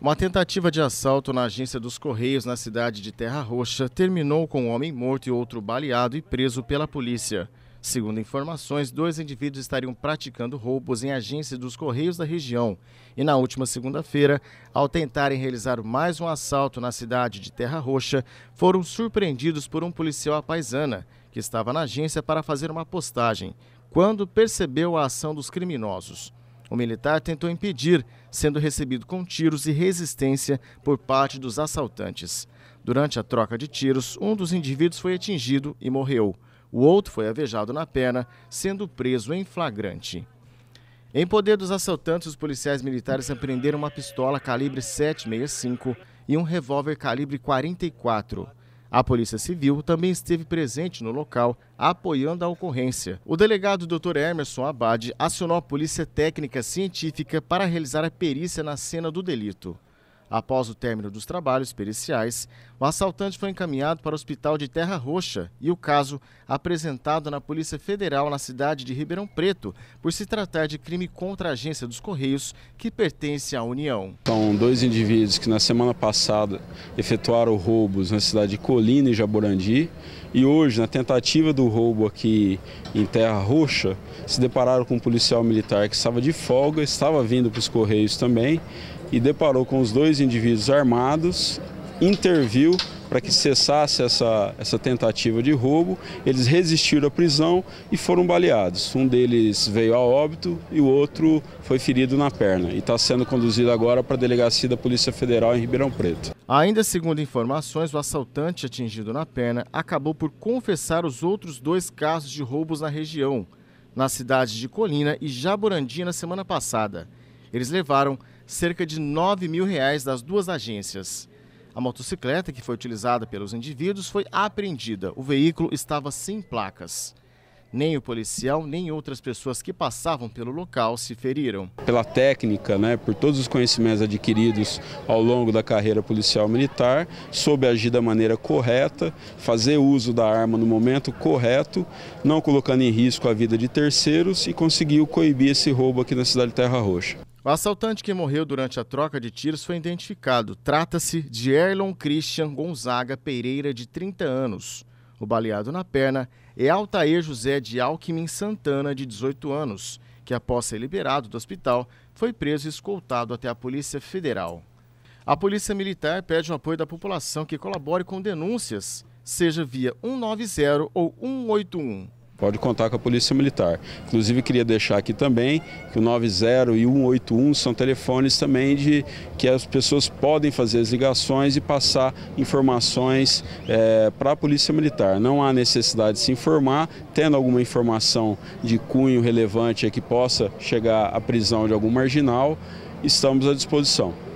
Uma tentativa de assalto na agência dos Correios na cidade de Terra Roxa terminou com um homem morto e outro baleado e preso pela polícia. Segundo informações, dois indivíduos estariam praticando roubos em agência dos Correios da região. E na última segunda-feira, ao tentarem realizar mais um assalto na cidade de Terra Roxa, foram surpreendidos por um policial apaisana, que estava na agência para fazer uma postagem, quando percebeu a ação dos criminosos. O militar tentou impedir, sendo recebido com tiros e resistência por parte dos assaltantes. Durante a troca de tiros, um dos indivíduos foi atingido e morreu. O outro foi avejado na perna, sendo preso em flagrante. Em poder dos assaltantes, os policiais militares apreenderam uma pistola calibre 765 e um revólver calibre 44. A Polícia Civil também esteve presente no local, apoiando a ocorrência. O delegado Dr. Emerson Abade acionou a Polícia Técnica Científica para realizar a perícia na cena do delito. Após o término dos trabalhos periciais, o assaltante foi encaminhado para o hospital de Terra Roxa e o caso apresentado na Polícia Federal na cidade de Ribeirão Preto, por se tratar de crime contra a agência dos Correios que pertence à União. São dois indivíduos que na semana passada efetuaram roubos na cidade de Colina e Jaborandi e hoje, na tentativa do roubo aqui em Terra Roxa, se depararam com um policial militar que estava de folga, estava vindo para os Correios também e deparou com os dois indivíduos armados, interviu para que cessasse essa, essa tentativa de roubo. Eles resistiram à prisão e foram baleados. Um deles veio a óbito e o outro foi ferido na perna e está sendo conduzido agora para a delegacia da Polícia Federal em Ribeirão Preto. Ainda segundo informações, o assaltante atingido na perna acabou por confessar os outros dois casos de roubos na região, na cidade de Colina e Jaborandi na semana passada. Eles levaram cerca de 9 mil reais das duas agências. A motocicleta que foi utilizada pelos indivíduos foi apreendida. O veículo estava sem placas. Nem o policial, nem outras pessoas que passavam pelo local se feriram. Pela técnica, né, por todos os conhecimentos adquiridos ao longo da carreira policial militar, soube agir da maneira correta, fazer uso da arma no momento correto, não colocando em risco a vida de terceiros e conseguiu coibir esse roubo aqui na cidade de Terra Roxa. O assaltante que morreu durante a troca de tiros foi identificado. Trata-se de Erlon Christian Gonzaga Pereira, de 30 anos. O baleado na perna é Altair José de Alckmin Santana, de 18 anos, que após ser liberado do hospital, foi preso e escoltado até a Polícia Federal. A Polícia Militar pede o apoio da população que colabore com denúncias, seja via 190 ou 181. Pode contar com a Polícia Militar. Inclusive, queria deixar aqui também que o 90 e o 181 são telefones também de que as pessoas podem fazer as ligações e passar informações é, eh, para a Polícia Militar. Não há necessidade de se informar, tendo alguma informação de cunho relevante é que possa chegar à prisão de algum marginal, estamos à disposição.